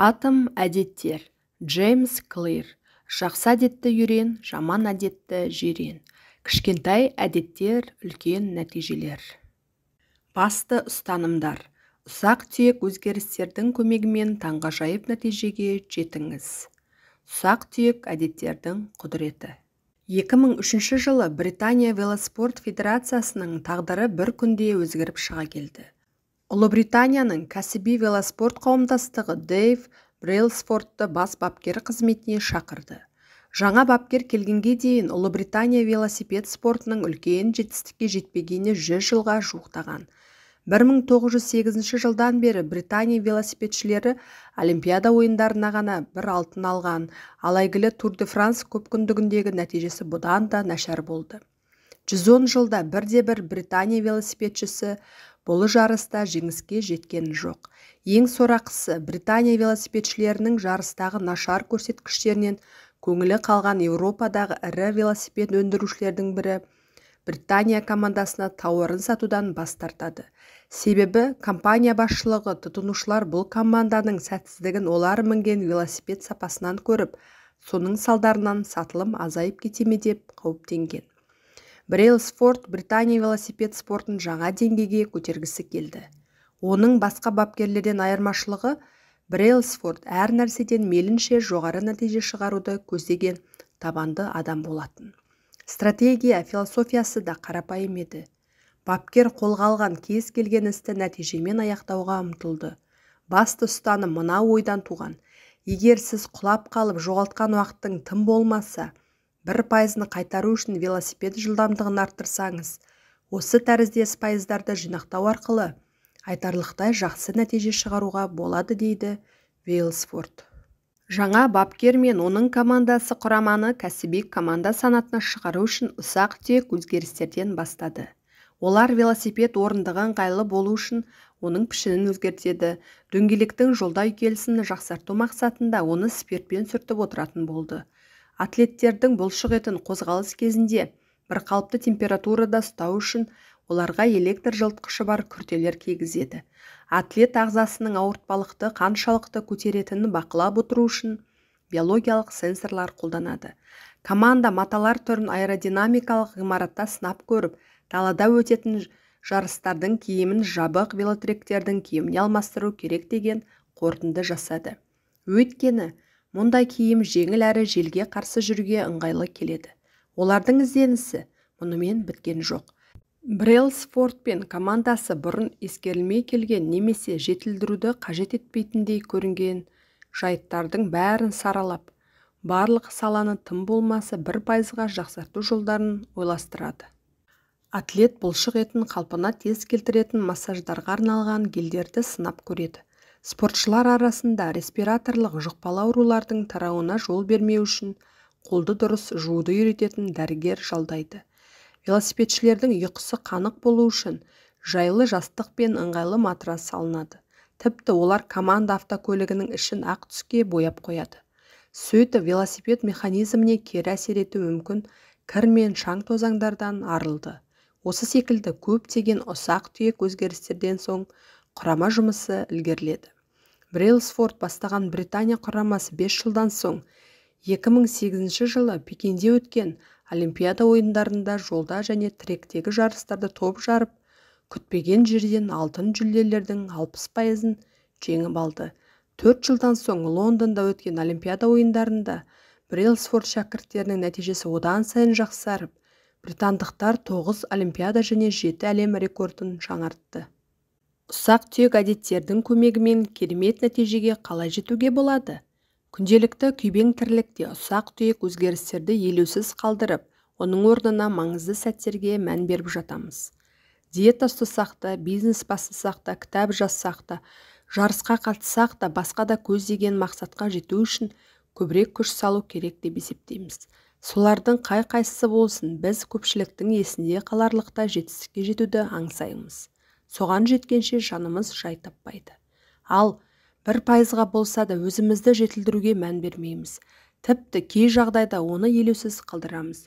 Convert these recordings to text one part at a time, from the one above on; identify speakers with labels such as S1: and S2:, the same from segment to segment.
S1: атом әдеттер джеймс клир жақсы әдетті үйрен жаман әдетті жирен кішкентай әдеттер үлкен нәтижелер басты ұстанымдар ұсақ түйек өзгерістердің көмегімен таңғажайып нәтижеге жетіңіз ұсақ түйек әдеттердің құдіреті 2003 жылы британия велоспорт федерациясының тағдыры бір күнде өзгеріп шыға келді ұлыбританияның кәсіби велоспорт қауымдастығы дэйв брейлсфордты бас бапкер қызметіне шақырды жаңа бапкер келгенге дейін ұлыбритания велосипед спортының үлкен жетістікке жетпегені жүз жылға жуықтаған 1908 жылдан бері британия велосипедшілері олимпиада ойындарына ғана бір алтын алған ал әйгілі тур де франс көпкүндігіндегі нәтижесі бұдан да нашар болды 110 жылда бірде бір британия велосипедшісі бұл жарыста жеңіске жеткен жоқ ең сорақысы британия велосипедшілерінің жарыстағы нашар көрсеткіштерінен көңілі қалған еуропадағы ірі велосипед өндірушілердің бірі британия командасына тауарын сатудан бас тартады себебі компания басшылығы тұтынушылар бұл команданың сәтсіздігін олар мінген велосипед сапасынан көріп соның салдарынан сатылым азайып кете ме деп қауіптенген брейлсфорд британия велосипед спортын жаңа деңгейге көтергісі келді оның басқа бапкерлерден айырмашылығы брейлсфорд әр нәрседен мейлінше жоғары нәтиже шығаруды көздеген табанды адам болатын стратегия философиясы да қарапайым еді бапкер қолға алған кез келген істі нәтижемен аяқтауға ұмтылды басты ұстаны мына ойдан туған егер сіз құлап қалып жоғалтқан уақыттың тым болмаса бір пайызын қайтару үшін велосипед жылдамдығын арттырсаңыз осы тәріздес пайыздарды жинақтау арқылы айтарлықтай жақсы нәтиже шығаруға болады дейді вейлсфорд жаңа бапкер мен оның командасы құраманы кәсіби команда санатына шығару үшін ұсақ түйек өзгерістерден бастады олар велосипед орындығы ыңғайлы болу үшін оның пішінін өзгертеді дөңгелектің жолдай келісін жақсарту мақсатында оны спиртпен сүртіп отыратын болды атлеттердің бұлшық етін қозғалыс кезінде бір қалыпты температурада ұстау үшін оларға электр жылытқышы бар күртелер кигізеді атлет ағзасының ауыртпалықты қаншалықты көтеретінін бақылап отыру үшін биологиялық сенсорлар қолданады команда маталар түрін аэродинамикалық ғимаратта сынап көріп далада өтетін жарыстардың киімін жабық велотректердің киіміне алмастыру керек деген қорытынды жасады өйткені мұндай киім жеңіл әрі желге қарсы жүруге ыңғайлы келеді олардың ізденісі мұнымен біткен жоқ брейлсфорд пен командасы бұрын ескерілмей келген немесе жетілдіруді қажет етпейтіндей көрінген жайттардың бәрін саралап барлық саланы тым болмасы бір пайызға жақсарту жолдарын ойластырады атлет бұлшық етін қалпына тез келтіретін массаждарға арналған гелдерді сынап көреді спортшылар арасында респираторлық жұқпалы аурулардың тарауына жол бермеу үшін қолды дұрыс жууды үйрететін дәрігер жалдайды велосипедшілердің ұйқысы қанық болу үшін жайлы жастық пен ыңғайлы матрас салынады тіпті олар команда автокөлігінің ішін ақ түске бояп қояды сөйтіп велосипед механизміне кері әсер етуі мүмкін кір мен шаң тозаңдардан арылды осы секілді көптеген ұсақ түйек өзгерістерден соң құрама жұмысы ілгеріледі брейлсфорд бастаған британия құрамасы 5 жылдан соң 2008 жылы пекинде өткен олимпиада ойындарында жолда және тректегі жарыстарды топ жарып күтпеген жерден алтын жүлделердің алпыс пайызын жеңіп алды төрт жылдан соң лондонда өткен олимпиада ойындарында брейлсфорд шәкірттерінің нәтижесі одан сайын жақсарып британдықтар тоғыз олимпиада және жеті әлем рекордын жаңартты ұсақ-түйек әдеттердің көмегімен керемет нәтижеге қалай жетуге болады күнделікті күйбең тірлікте ұсақ-түйек өзгерістерді елеусіз қалдырып оның орнына маңызды сәттерге мән беріп жатамыз диета ұстасақ та бизнес бастасақ та кітап жазсақ та жарысқа қатыссақ та басқа да көздеген мақсатқа жету үшін көбірек күш салу керек деп есептейміз солардың қай қайсысы болсын біз көпшіліктің есінде қаларлықтай жетістікке жетуді аңсаймыз соған жеткенше жанымыз жай таппайды ал бір пайызға болса да өзімізді жетілдіруге мән бермейміз тіпті кей жағдайда оны елеусіз қалдырамыз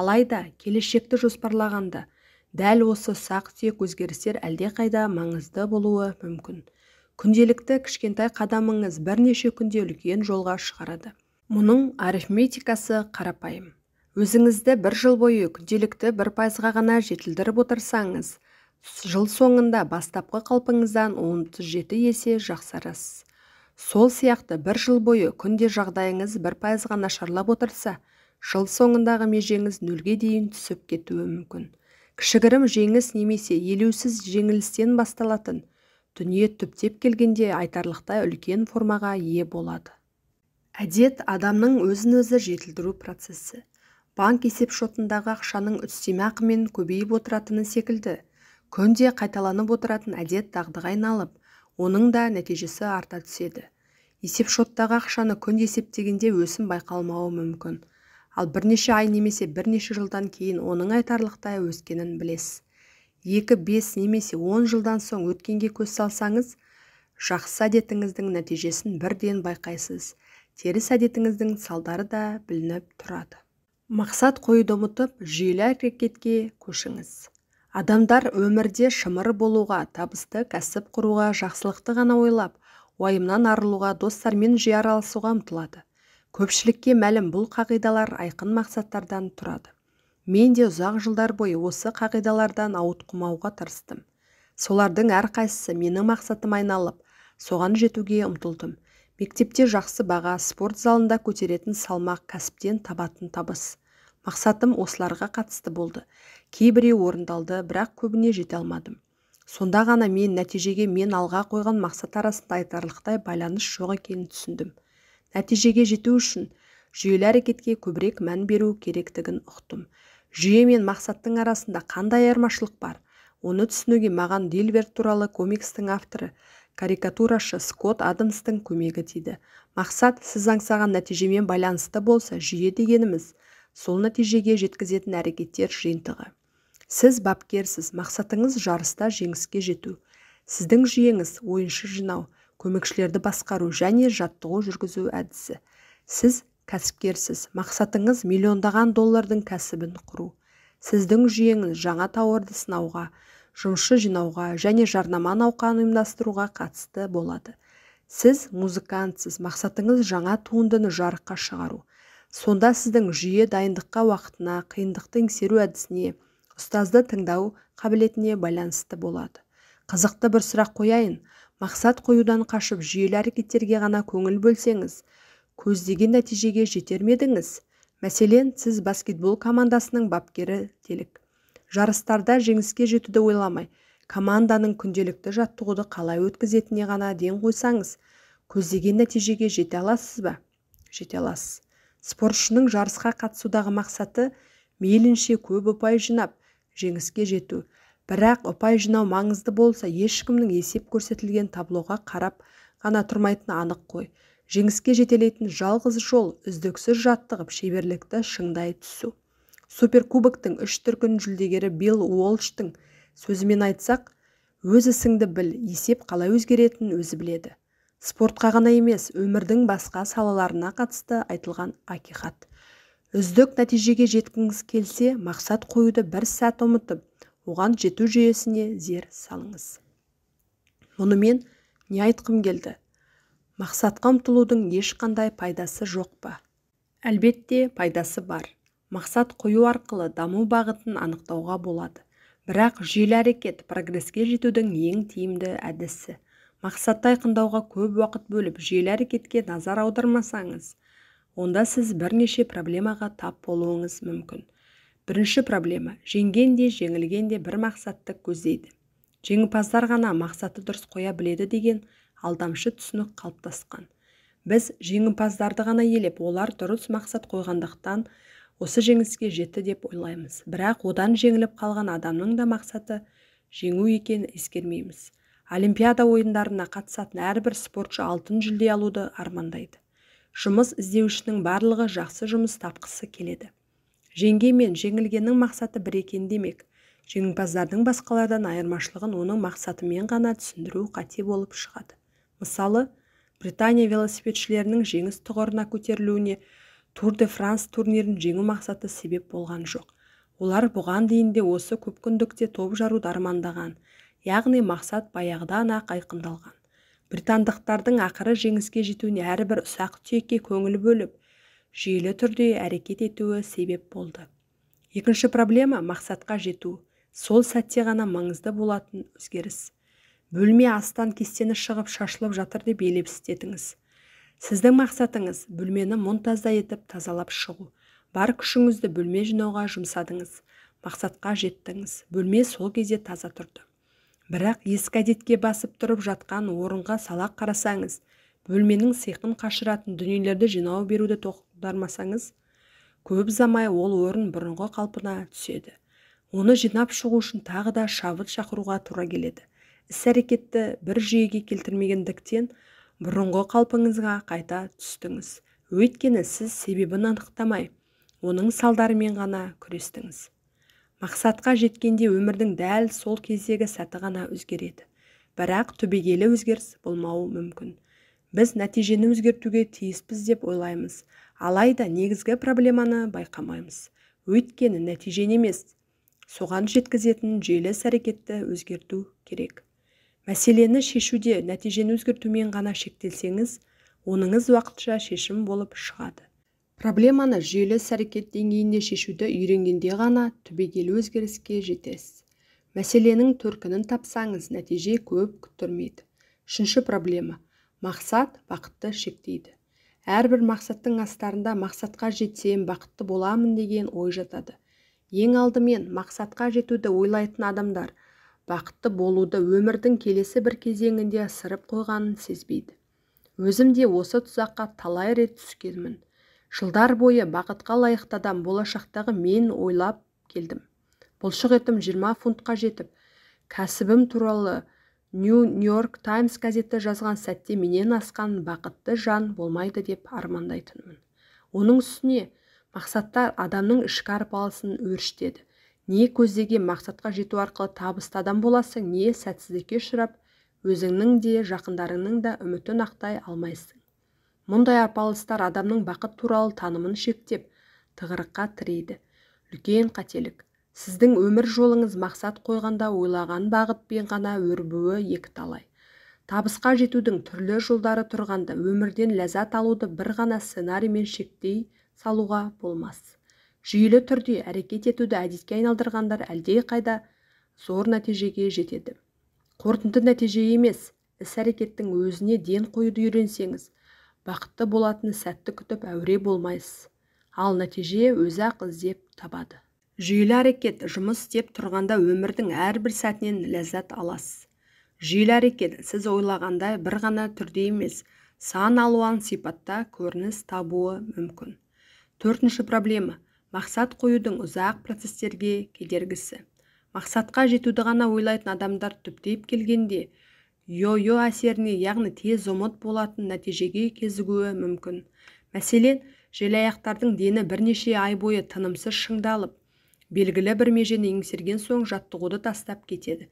S1: алайда келешекті жоспарлағанда дәл осы сақ түйек өзгерістер әлдеқайда маңызды болуы мүмкін күнделікті кішкентай қадамыңыз бірнеше күнде үлкен жолға шығарады мұның арифметикасы қарапайым өзіңізді бір жыл бойы күнделікті бір пайызға ғана жетілдіріп отырсаңыз жыл соңында бастапқы қалпыңыздан 37 есе жақсарасыз сол сияқты бір жыл бойы күнде жағдайыңыз бір пайызға нашарлап отырса жыл соңындағы межеңіз нөлге дейін түсіп кетуі мүмкін кішігірім жеңіс немесе елеусіз жеңілістен басталатын дүние түптеп келгенде айтарлықтай үлкен формаға ие болады әдет адамның өзін өзі жетілдіру процесі банк есепшотындағы ақшаның үстеме көбейіп отыратыны секілді күнде қайталанып отыратын әдет дағдыға айналып оның да нәтижесі арта түседі есепшоттағы ақшаны күнде есептегенде өсім байқалмауы мүмкін ал бірнеше ай немесе бірнеше жылдан кейін оның айтарлықтай өскенін білесіз екі бес немесе он жылдан соң өткенге көз салсаңыз жақсы әдетіңіздің нәтижесін бірден байқайсыз теріс әдетіңіздің салдары да білініп тұрады мақсат қоюды ұмытып жүйелі әрекетке көшіңіз адамдар өмірде шымыр болуға табысты кәсіп құруға жақсылықты ғана ойлап уайымнан арылуға достармен жиі араласуға ұмтылады көпшілікке мәлім бұл қағидалар айқын мақсаттардан тұрады мен де ұзақ жылдар бойы осы қағидалардан ауытқымауға тырыстым солардың әр әрқайсысы менің мақсатым айналып соған жетуге ұмтылдым мектепте жақсы баға спорт залында көтеретін салмақ кәсіптен табатын табыс мақсатым осыларға қатысты болды кейбіреуі орындалды бірақ көбіне жете алмадым сонда ғана мен нәтижеге мен алға қойған мақсат арасында айтарлықтай байланыс жоқ екенін түсіндім нәтижеге жету үшін жүйелі әрекетке көбірек мән беру керектігін ұқтым жүйе мен мақсаттың арасында қандай айырмашылық бар оны түсінуге маған дильверт туралы комикстің авторы карикатурашы скотт адамстың көмегі тиді мақсат сіз аңсаған нәтижемен байланысты болса жүйе дегеніміз сол нәтижеге жеткізетін әрекеттер жиынтығы сіз бапкерсіз мақсатыңыз жарыста жеңіске жету сіздің жүйеңіз ойыншы жинау көмекшілерді басқару және жаттығу жүргізу әдісі сіз кәсіпкерсіз мақсатыңыз миллиондаған доллардың кәсібін құру сіздің жүйеңіз жаңа тауарды сынауға жұмысшы жинауға және жарнама науқанын ұйымдастыруға қатысты болады сіз музыкантсыз мақсатыңыз жаңа туындыны жарыққа шығару сонда сіздің жүйе дайындыққа уақытына қиындықты еңсеру әдісіне ұстазды тыңдау қабілетіне байланысты болады қызықты бір сұрақ қояйын мақсат қоюдан қашып жүйелі әрекеттерге ғана көңіл бөлсеңіз көздеген нәтижеге жетер ме едіңіз мәселен сіз баскетбол командасының бапкері делік жарыстарда жеңіске жетуді ойламай команданың күнделікті жаттығуды қалай өткізетініне ғана ден қойсаңыз көздеген нәтижеге жете аласыз ба жете аласыз спортшының жарысқа қатысудағы мақсаты мейлінше көп ұпай жинап жеңіске жету бірақ ұпай жинау маңызды болса ешкімнің есеп көрсетілген таблоға қарап ғана тұрмайтыны анық қой жеңіске жетелейтін жалғыз жол үздіксіз жаттығып шеберлікті шыңдай түсу суперкубоктың үш дүркін жүлдегері билл уолштың сөзімен айтсақ өз ісіңді біл есеп қалай өзгеретінін өзі біледі спортқа ғана емес өмірдің басқа салаларына қатысты айтылған ақиқат үздік нәтижеге жеткіңіз келсе мақсат қоюды бір сәт ұмытып оған жету жүйесіне зер салыңыз мұнымен не айтқым келді мақсатқа ұмтылудың ешқандай пайдасы жоқ па әлбетте пайдасы бар мақсат қою арқылы даму бағытын анықтауға болады бірақ жүйелі әрекет прогреске жетудің ең тиімді әдісі мақсатты айқындауға көп уақыт бөліп жүйелі әрекетке назар аудармасаңыз онда сіз бірнеше проблемаға тап болуыңыз мүмкін бірінші проблема жеңген де жеңілген де бір мақсатты көздейді жеңімпаздар ғана мақсатты дұрыс қоя біледі деген алдамшы түсінік қалыптасқан біз жеңімпаздарды ғана елеп олар дұрыс мақсат қойғандықтан осы жеңіске жетті деп ойлаймыз бірақ одан жеңіліп қалған адамның да мақсаты жеңу екенін ескермейміз олимпиада ойындарына қатысатын әрбір спортшы алтын жүлде алуды армандайды жұмыс іздеушінің барлығы жақсы жұмыс тапқысы келеді жеңген мен жеңілгеннің мақсаты бір екен демек жеңімпаздардың басқалардан айырмашылығын оның мақсатымен ғана түсіндіру қате болып шығады мысалы британия велосипедшілерінің жеңіс тұғырына көтерілуіне тур де франс турнирін жеңу мақсаты себеп болған жоқ олар бұған дейін де осы көпкүндікте топ жаруды армандаған яғни мақсат баяғыдан-ақ айқындалған британдықтардың ақыры жеңіске жетуіне әрбір ұсақ түйекке көңіл бөліп жүйелі түрде әрекет етуі себеп болды екінші проблема мақсатқа жету сол сәтте ғана маңызды болатын өзгеріс бөлме астан кестені шығып шашылып жатыр деп елепсітетіңіз сіздің мақсатыңыз бөлмені мұнтаздай етіп тазалап шығу бар күшіңізді бөлме жинауға жұмсадыңыз мақсатқа жеттіңіз бөлме сол кезде таза тұрды бірақ ескі әдетке басып тұрып жатқан орынға салақ қарасаңыз бөлменің сиқын қашыратын дүниелерді жинау беруді тоқтармасаңыз көп замай ол орын бұрынғы қалпына түседі оны жинап шығу үшін тағы да шабыт шақыруға тура келеді іс әрекетті бір жүйеге келтірмегендіктен бұрынғы қалпыңызға қайта түстіңіз өйткені сіз себебін анықтамай оның салдарымен ғана күрестіңіз мақсатқа жеткенде өмірдің дәл сол кездегі сәті ғана өзгереді бірақ түбегейлі өзгеріс болмауы мүмкін біз нәтижені өзгертуге тиіспіз деп ойлаймыз алайда негізгі проблеманы байқамаймыз өйткені нәтижені емес соған жеткізетін жүйелі әрекетті өзгерту керек мәселені шешуде нәтижені өзгертумен ғана шектелсеңіз оныңыз уақытша шешім болып шығады проблеманы жүйелі іс әрекет деңгейінде шешуді үйренгенде ғана түбегейлі өзгеріске жетесіз мәселенің төркінін тапсаңыз нәтиже көп күттірмейді үшінші проблема мақсат бақытты шектейді әрбір мақсаттың астарында мақсатқа жетсем бақытты боламын деген ой жатады ең алдымен мақсатқа жетуді ойлайтын адамдар бақытты болуды өмірдің келесі бір кезеңінде ысырып қойғанын сезбейді өзім де осы тұзаққа талай рет түскенмін жылдар бойы бақытқа лайықты адам болашақтағы мен ойлап келдім бұлшық етім 20 фунтқа жетіп кәсібім туралы нью-нью-йорк таймс газеті жазған сәтте менен асқан бақытты жан болмайды деп армандайтынмын оның үстіне мақсаттар адамның ішкі арпалысын өршітеді не көздеген мақсатқа жету арқылы табысты адам боласың не сәтсіздікке ұшырап өзіңнің де жақындарыңның да үмітін ақтай алмайсың мұндай арпалыстар адамның бақыт туралы танымын шектеп тығырыққа тірейді үлкен қателік сіздің өмір жолыңыз мақсат қойғанда ойлаған бағытпен ғана өрбуі екіталай табысқа жетудің түрлі жолдары тұрғанда өмірден ләззат алуды бір ғана сценариймен шектей салуға болмас жүйелі түрде әрекет етуді әдетке айналдырғандар әлдеқайда зор нәтижеге жетеді қорытынды нәтиже емес іс әрекеттің өзіне ден қоюды үйренсеңіз бақытты болатын сәтті күтіп әуре болмайсыз ал нәтиже өзі-ақ іздеп табады жүйелі әрекет жұмыс істеп тұрғанда өмірдің әрбір сәтінен ләззат аласыз жүйелі әрекет сіз ойлағандай бір ғана түрде емес сан алуан сипатта көрініс табуы мүмкін төртінші проблема мақсат қоюдың ұзақ процестерге кедергісі мақсатқа жетуді ғана ойлайтын адамдар түптеп келгенде йо-йо әсеріне яғни тез ұмыт болатын нәтижеге кезігуі мүмкін мәселен желаяқтардың дені бірнеше ай бойы тынымсыз шыңдалып белгілі бір межені еңсерген соң жаттығуды тастап кетеді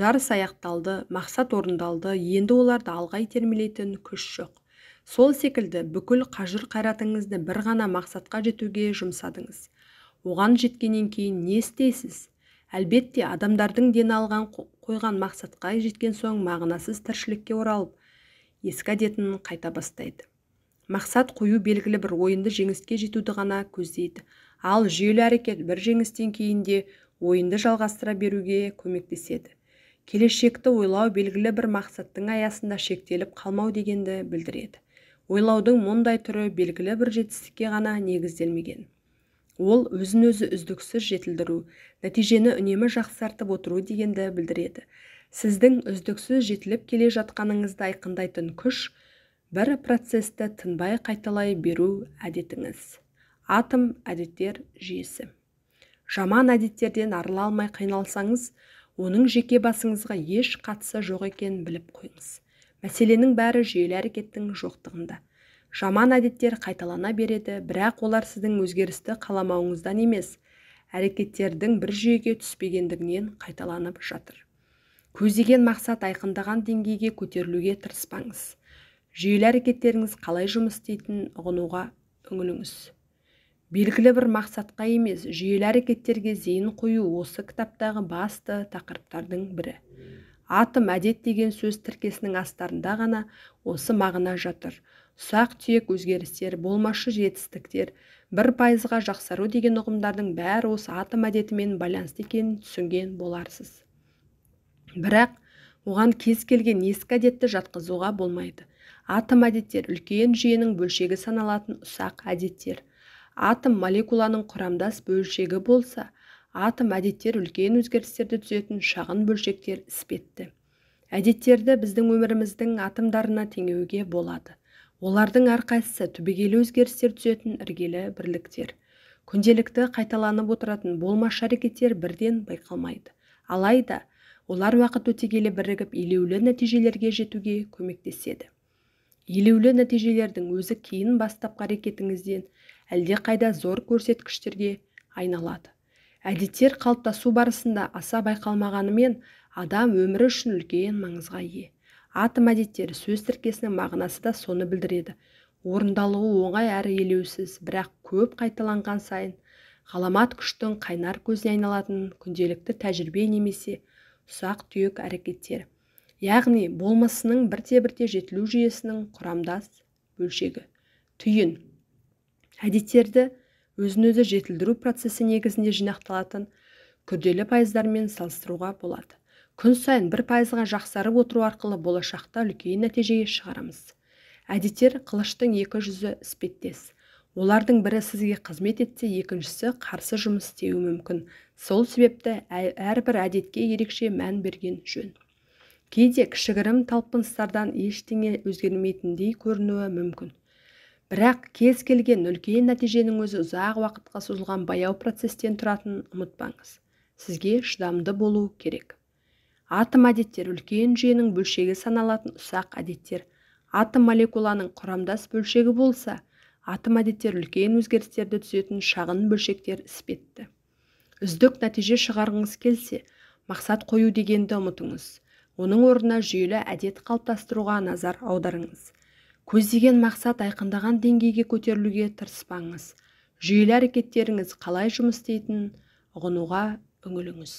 S1: жарыс аяқталды мақсат орындалды енді оларды алға итермелейтін күш жоқ сол секілді бүкіл қажыр қайратыңызды бір ғана мақсатқа жетуге жұмсадыңыз оған жеткеннен кейін не істейсіз әлбетте адамдардың дені алған қойған мақсатқа жеткен соң мағынасыз тіршілікке оралып ескі әдетін қайта бастайды мақсат қою белгілі бір ойынды жеңіске жетуді ғана көздейді ал жүйелі әрекет бір жеңістен кейінде ойынды жалғастыра беруге көмектеседі келешекті ойлау белгілі бір мақсаттың аясында шектеліп қалмау дегенді білдіреді ойлаудың мұндай түрі белгілі бір жетістікке ғана негізделмеген ол өзін-өзі үздіксіз жетілдіру нәтижені үнемі жақсартып отыру дегенді білдіреді сіздің үздіксіз жетіліп келе жатқаныңызды айқындайтын күш бір процесті тынбай қайталай беру әдетіңіз атом әдеттер жүйесі жаман әдеттерден арыла алмай қиналсаңыз оның жеке басыңызға еш қатысы жоқ екенін біліп қойыңыз мәселенің бәрі жүйелі әрекеттің жоқтығында жаман әдеттер қайталана береді бірақ олар сіздің өзгерісті қаламауыңыздан емес әрекеттердің бір жүйеге түспегендігінен қайталанып жатыр көздеген мақсат айқындаған деңгейге көтерілуге тырыспаңыз жүйелі әрекеттеріңіз қалай жұмыс істейтінін ұғынуға үңіліңіз белгілі бір мақсатқа емес жүйелі әрекеттерге зейін қою осы кітаптағы басты тақырыптардың бірі атом әдет деген сөз тіркесінің астарында ғана осы мағына жатыр ұсақ-түйек өзгерістер болмашы жетістіктер бір пайызға жақсару деген ұғымдардың бәрі осы атом әдетімен байланысты екенін түсінген боларсыз бірақ оған кез келген ескі әдетті жатқызуға болмайды атом әдеттер үлкен жүйенің бөлшегі саналатын ұсақ әдеттер атом молекуланың құрамдас бөлшегі болса атом әдеттер үлкен өзгерістерді түзетін шағын бөлшектер іспетті әдеттерді біздің өміріміздің атомдарына теңеуге болады олардың әрқайсысы түбегейлі өзгерістер түзетін іргелі бірліктер күнделікті қайталанып отыратын болмашы әрекеттер бірден байқалмайды алайда олар уақыт өте келе бірігіп елеулі нәтижелерге жетуге көмектеседі елеулі нәтижелердің өзі кейін бастапқы әрекетіңізден қайда зор көрсеткіштерге айналады әдеттер қалыптасу барысында аса байқалмағанымен адам өмірі үшін үлкен маңызға ие атом әдеттері сөз тіркесінің мағынасы да соны білдіреді орындалуы оңай әрі елеусіз бірақ көп қайталанған сайын ғаламат күштің қайнар көзіне айналатын күнделікті тәжірибе немесе ұсақ түйек әрекеттер яғни болмысының бірте бірте жетілу жүйесінің құрамдас бөлшегі түйін әдеттерді өзін өзі жетілдіру процесі негізінде жинақталатын күрделі пайыздармен салыстыруға болады күн сайын бір пайызға жақсарып отыру арқылы болашақта үлкен нәтижеге шығарамыз әдеттер қылыштың екі жүзі іспеттес олардың бірі сізге қызмет етсе екіншісі қарсы жұмыс істеуі мүмкін сол себепті әрбір әдетке ерекше мән берген жөн кейде кішігірім талпыныстардан ештеңе өзгермейтіндей көрінуі мүмкін бірақ кез келген үлкен нәтиженің өзі ұзақ уақытқа созылған баяу процестен тұратынын ұмытпаңыз сізге шыдамды болу керек атом әдеттер үлкен жүйенің бөлшегі саналатын ұсақ әдеттер атом молекуланың құрамдас бөлшегі болса атом әдеттер үлкен өзгерістерді түзетін шағын бөлшектер іспетті үздік нәтиже шығарғыңыз келсе мақсат қою дегенді ұмытыңыз оның орнына жүйелі әдет қалыптастыруға назар аударыңыз көздеген мақсат айқындаған деңгейге көтерілуге тырыспаңыз жүйелі әрекеттеріңіз қалай жұмыс істейтінін ұғынуға үңіліңіз